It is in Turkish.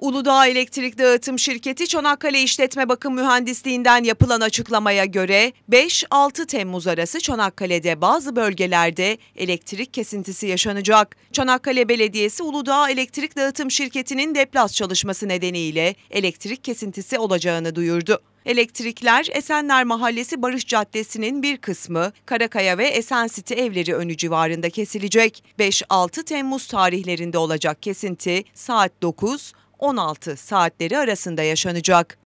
Uludağ Elektrik Dağıtım Şirketi Çanakkale İşletme Bakım Mühendisliğinden yapılan açıklamaya göre 5-6 Temmuz arası Çanakkale'de bazı bölgelerde elektrik kesintisi yaşanacak. Çanakkale Belediyesi Uludağ Elektrik Dağıtım Şirketi'nin deplas çalışması nedeniyle elektrik kesintisi olacağını duyurdu. Elektrikler Esenler Mahallesi Barış Caddesi'nin bir kısmı Karakaya ve Esen City evleri önü civarında kesilecek. 5-6 Temmuz tarihlerinde olacak kesinti saat 9, 16 saatleri arasında yaşanacak.